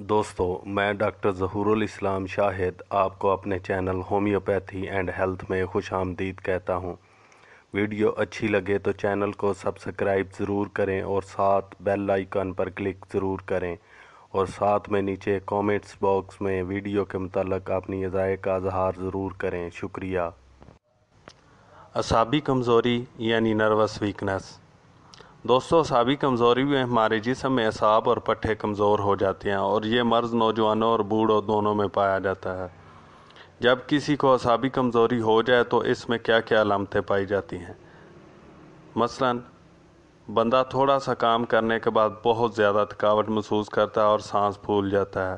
दोस्तों मैं डॉक्टर जहूरुल इस्लाम शाहिद आपको अपने चैनल होम्योपैथी एंड हेल्थ में खुश आमदीद कहता हूँ वीडियो अच्छी लगे तो चैनल को सब्सक्राइब ज़रूर करें और साथ बेल आइकन पर क्लिक ज़रूर करें और साथ में नीचे कमेंट्स बॉक्स में वीडियो के मतलब अपनी अज़ाय का अजहार ज़रूर करें शुक्रिया असाबी कमज़ोरी यानी नर्वस वीकनेस दोस्तों साबी कमज़ोरी में हमारे जिसम में असाब और पट्ठे कमज़ोर हो जाते हैं और ये मर्ज़ नौजवानों और बूढ़ों दोनों में पाया जाता है जब किसी को असाबी कमज़ोरी हो जाए तो इसमें क्या क्या अलामतें पाई जाती हैं मसलन बंदा थोड़ा सा काम करने के बाद बहुत ज़्यादा थकावट महसूस करता है और सांस फूल जाता है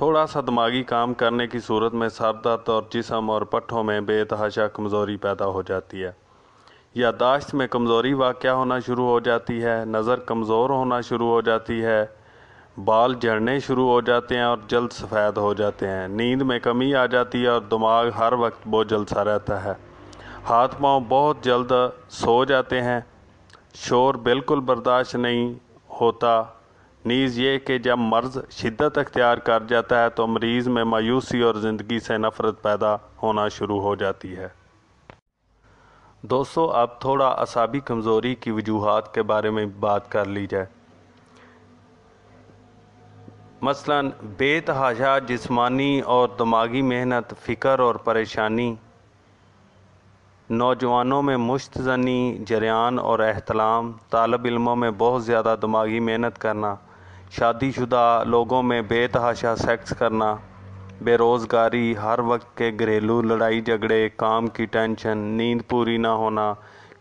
थोड़ा सा दिमागी काम करने की सूरत में सर दर्द और जिसम और पट्ठों में बेतहाशा कमज़ोरी पैदा हो जाती है यादाश्त में कमज़ोरी वाक़ होना शुरू हो जाती है नज़र कमज़ोर होना शुरू हो जाती है बाल झड़ने शुरू हो जाते हैं और जल्द सफ़ेद हो जाते हैं नींद में कमी आ जाती है और दिमाग हर वक्त बोझल सा रहता है हाथ पाँव बहुत जल्द सो जाते हैं शोर बिल्कुल बर्दाश्त नहीं होता नीज़ ये कि जब मर्ज़ शिद्दत अख्तियार कर जाता है तो मरीज़ में मायूसी और ज़िंदगी से नफ़रत पैदा होना शुरू हो जाती है दोस्तों अब थोड़ा असाबी कमज़ोरी की वजूहत के बारे में बात कर ली जाए मसलन बेतहाशा जिस्मानी और दिमागी मेहनत फ़िक्र और परेशानी नौजवानों में मुश्तनी जरियान और अहतलाम तलब इलमों में बहुत ज़्यादा दिमागी मेहनत करना शादीशुदा लोगों में बेतहाशा सेक्स करना बेरोज़गारी हर वक्त के घरेलू लड़ाई झगड़े काम की टेंशन नींद पूरी ना होना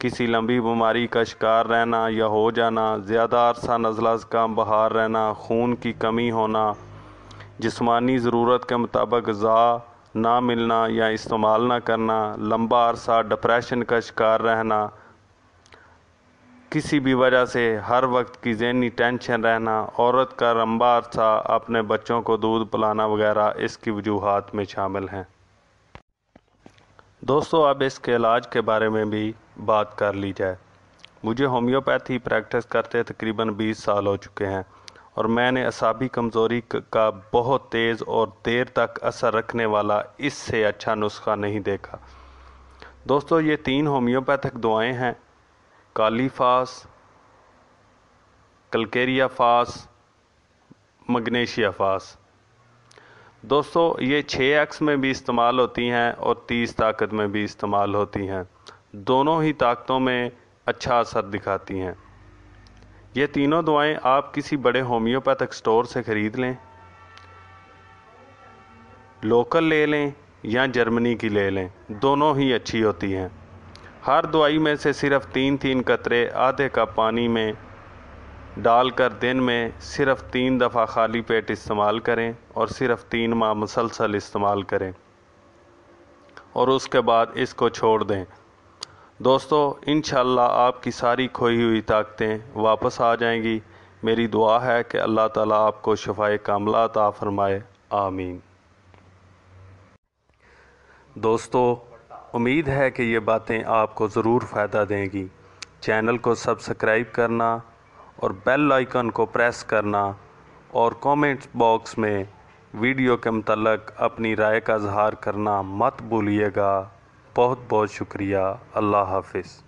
किसी लंबी बीमारी का शिकार रहना या हो जाना ज़्यादा अरसा नजला का बहार रहना खून की कमी होना जिसमानी ज़रूरत के मुताबिक ज़ा ना मिलना या इस्तेमाल ना करना लंबा अरसा डिप्रेशन का शिकार रहना किसी भी वजह से हर वक्त की जहनी टेंशन रहना औरत का रंबा अरसा अपने बच्चों को दूध पिलाना वगैरह इसकी वजूहत में शामिल हैं दोस्तों अब इसके इलाज के बारे में भी बात कर ली जाए मुझे होम्योपैथी प्रैक्टिस करते तकरीबन 20 साल हो चुके हैं और मैंने असाबी कमज़ोरी का बहुत तेज़ और देर तक असर रखने वाला इससे अच्छा नुस्खा नहीं देखा दोस्तों ये तीन होम्योपैथिक दवाएं हैं काली फास कलकेरिया फास मग्नेशिया फास दोस्तों ये छः एक्स में भी इस्तेमाल होती हैं और तीस ताकत में भी इस्तेमाल होती हैं दोनों ही ताकतों में अच्छा असर दिखाती हैं ये तीनों दवाएं आप किसी बड़े होम्योपैथिक स्टोर से ख़रीद लें लोकल ले लें या जर्मनी की ले लें दोनों ही अच्छी होती हैं हर दवाई में से सिर्फ तीन तीन कतरे आधे कप पानी में डालकर दिन में सिर्फ तीन दफ़ा खाली पेट इस्तेमाल करें और सिर्फ तीन माह मुसलसल इस्तेमाल करें और उसके बाद इसको छोड़ दें दोस्तों इन आपकी सारी खोई हुई ताकतें वापस आ जाएंगी मेरी दुआ है कि अल्लाह ताला आपको शफाए कामला अता फरमाए आमीन दोस्तों उम्मीद है कि ये बातें आपको ज़रूर फ़ायदा देंगी चैनल को सब्सक्राइब करना और बेल आइकन को प्रेस करना और कमेंट बॉक्स में वीडियो के मतलब अपनी राय का इजहार करना मत भूलिएगा बहुत बहुत शुक्रिया अल्लाह हाफिज़